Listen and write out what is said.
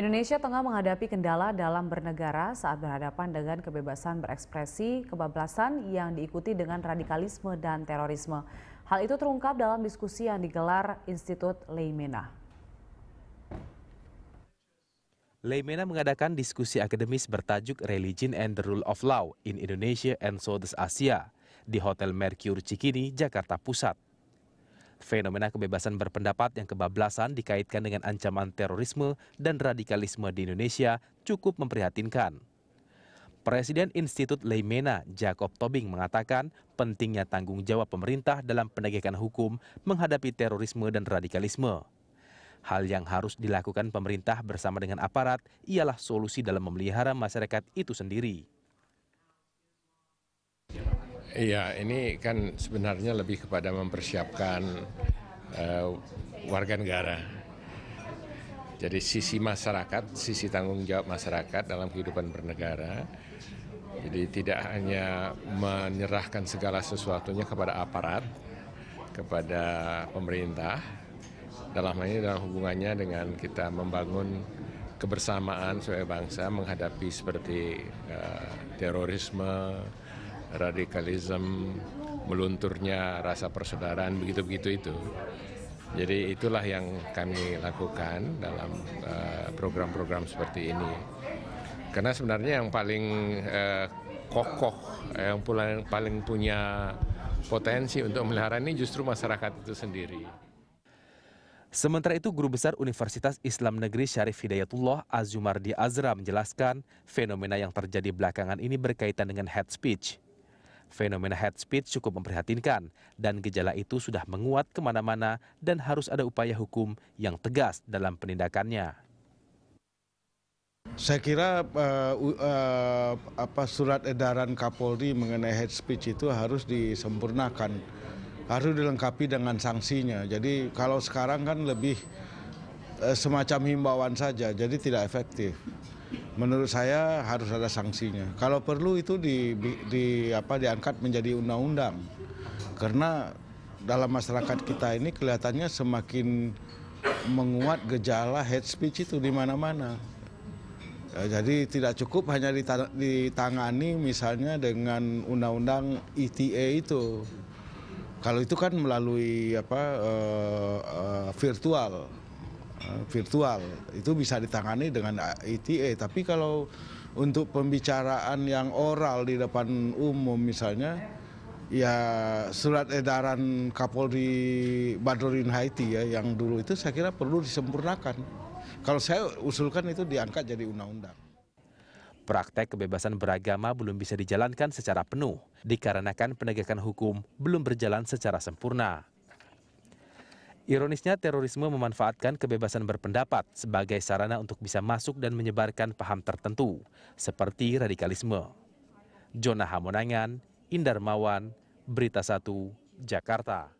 Indonesia tengah menghadapi kendala dalam bernegara saat berhadapan dengan kebebasan berekspresi, kebablasan yang diikuti dengan radikalisme dan terorisme. Hal itu terungkap dalam diskusi yang digelar Institut Leimena. Leimena mengadakan diskusi akademis bertajuk Religion and the Rule of Law in Indonesia and Southeast Asia di Hotel Mercure Cikini, Jakarta Pusat. Fenomena kebebasan berpendapat yang kebablasan dikaitkan dengan ancaman terorisme dan radikalisme di Indonesia cukup memprihatinkan. Presiden Institut Leimena, Jacob Tobing, mengatakan pentingnya tanggung jawab pemerintah dalam penegakan hukum menghadapi terorisme dan radikalisme. Hal yang harus dilakukan pemerintah bersama dengan aparat ialah solusi dalam memelihara masyarakat itu sendiri. Iya, ini kan sebenarnya lebih kepada mempersiapkan uh, warga negara. Jadi sisi masyarakat, sisi tanggung jawab masyarakat dalam kehidupan bernegara. Jadi tidak hanya menyerahkan segala sesuatunya kepada aparat, kepada pemerintah. Dalam hal ini dalam hubungannya dengan kita membangun kebersamaan sebagai bangsa menghadapi seperti uh, terorisme, radikalisme, melunturnya rasa persaudaraan begitu-begitu itu. Jadi itulah yang kami lakukan dalam eh, program-program uh, seperti ini. Karena sebenarnya yang paling uh, kokoh, yang paling punya potensi untuk melihara ini justru masyarakat itu sendiri. Sementara itu, Guru Besar Universitas Islam Negeri Syarif Hidayatullah Azumardi Azra menjelaskan fenomena yang terjadi belakangan ini berkaitan dengan head speech fenomena head speech cukup memprihatinkan dan gejala itu sudah menguat kemana-mana dan harus ada upaya hukum yang tegas dalam penindakannya. Saya kira uh, uh, apa surat edaran Kapolri mengenai head speech itu harus disempurnakan, harus dilengkapi dengan sanksinya. Jadi kalau sekarang kan lebih Eh, semacam himbauan saja, jadi tidak efektif. Menurut saya harus ada sanksinya. Kalau perlu itu di, di apa diangkat menjadi undang-undang, karena dalam masyarakat kita ini kelihatannya semakin menguat gejala hate speech itu di mana-mana. Ya, jadi tidak cukup hanya ditangani misalnya dengan undang-undang ITE itu. Kalau itu kan melalui apa uh, uh, virtual. Eh, virtual itu bisa ditangani dengan ITE, tapi kalau untuk pembicaraan yang oral di depan umum misalnya ya surat edaran Kapolri Badruddin Haiti ya yang dulu itu saya kira perlu disempurnakan kalau saya usulkan itu diangkat jadi undang-undang Praktek kebebasan beragama belum bisa dijalankan secara penuh dikarenakan penegakan hukum belum berjalan secara sempurna. Ironisnya, terorisme memanfaatkan kebebasan berpendapat sebagai sarana untuk bisa masuk dan menyebarkan paham tertentu, seperti radikalisme. Jonah Hamonangan, Indarmawan, Berita 1, Jakarta.